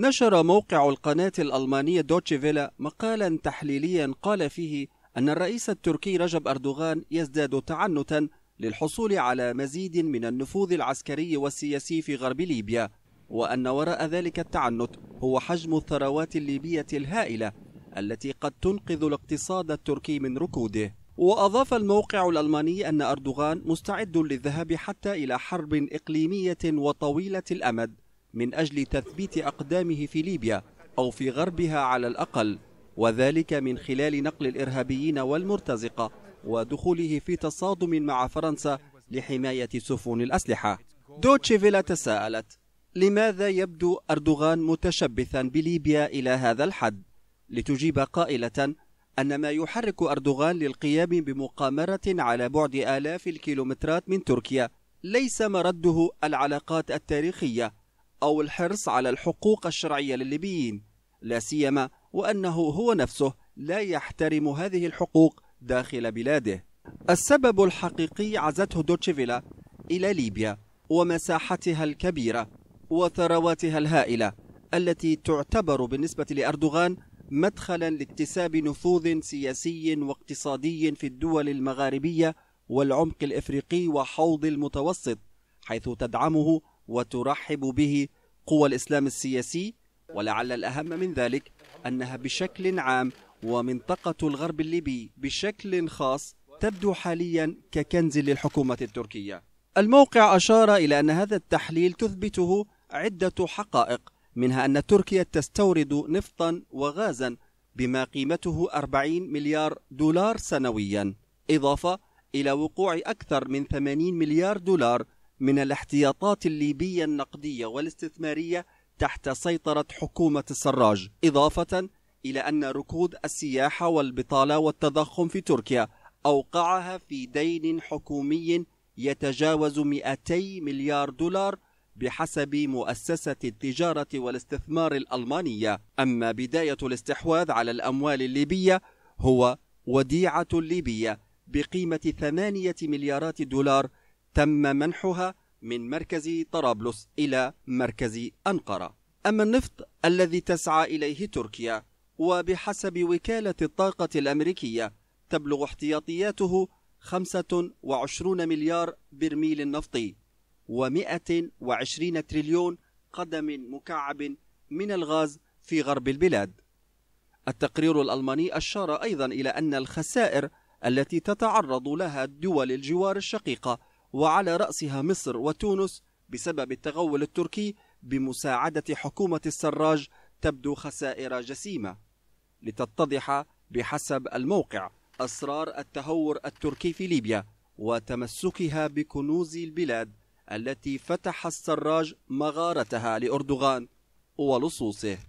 نشر موقع القناة الألمانية دوتشي فيلا مقالا تحليليا قال فيه أن الرئيس التركي رجب أردوغان يزداد تعنتا للحصول على مزيد من النفوذ العسكري والسياسي في غرب ليبيا وأن وراء ذلك التعنت هو حجم الثروات الليبية الهائلة التي قد تنقذ الاقتصاد التركي من ركوده وأضاف الموقع الألماني أن أردوغان مستعد للذهاب حتى إلى حرب إقليمية وطويلة الأمد من أجل تثبيت أقدامه في ليبيا أو في غربها على الأقل وذلك من خلال نقل الإرهابيين والمرتزقة ودخوله في تصادم مع فرنسا لحماية سفن الأسلحة دوتشيفيلا تساءلت لماذا يبدو أردوغان متشبثا بليبيا إلى هذا الحد؟ لتجيب قائلة أن ما يحرك أردوغان للقيام بمقامرة على بعد آلاف الكيلومترات من تركيا ليس مرده العلاقات التاريخية أو الحرص على الحقوق الشرعية للليبيين لا سيما وأنه هو نفسه لا يحترم هذه الحقوق داخل بلاده السبب الحقيقي عزته دوتشيفيلا إلى ليبيا ومساحتها الكبيرة وثرواتها الهائلة التي تعتبر بالنسبة لأردوغان مدخلا لاكتساب نفوذ سياسي واقتصادي في الدول المغاربية والعمق الإفريقي وحوض المتوسط حيث تدعمه وترحب به قوى الإسلام السياسي ولعل الأهم من ذلك أنها بشكل عام ومنطقة الغرب الليبي بشكل خاص تبدو حاليا ككنز للحكومة التركية الموقع أشار إلى أن هذا التحليل تثبته عدة حقائق منها أن تركيا تستورد نفطا وغازا بما قيمته 40 مليار دولار سنويا إضافة إلى وقوع أكثر من 80 مليار دولار من الاحتياطات الليبية النقدية والاستثمارية تحت سيطرة حكومة السراج إضافة إلى أن ركود السياحة والبطالة والتضخم في تركيا أوقعها في دين حكومي يتجاوز 200 مليار دولار بحسب مؤسسة التجارة والاستثمار الألمانية أما بداية الاستحواذ على الأموال الليبية هو وديعة ليبية بقيمة 8 مليارات دولار تم منحها من مركز طرابلس إلى مركز أنقرة أما النفط الذي تسعى إليه تركيا وبحسب وكالة الطاقة الأمريكية تبلغ احتياطياته 25 مليار برميل نفطي و120 تريليون قدم مكعب من الغاز في غرب البلاد التقرير الألماني أشار أيضا إلى أن الخسائر التي تتعرض لها دول الجوار الشقيقة وعلى رأسها مصر وتونس بسبب التغول التركي بمساعدة حكومة السراج تبدو خسائر جسيمة لتتضح بحسب الموقع أسرار التهور التركي في ليبيا وتمسكها بكنوز البلاد التي فتح السراج مغارتها لأردوغان ولصوصه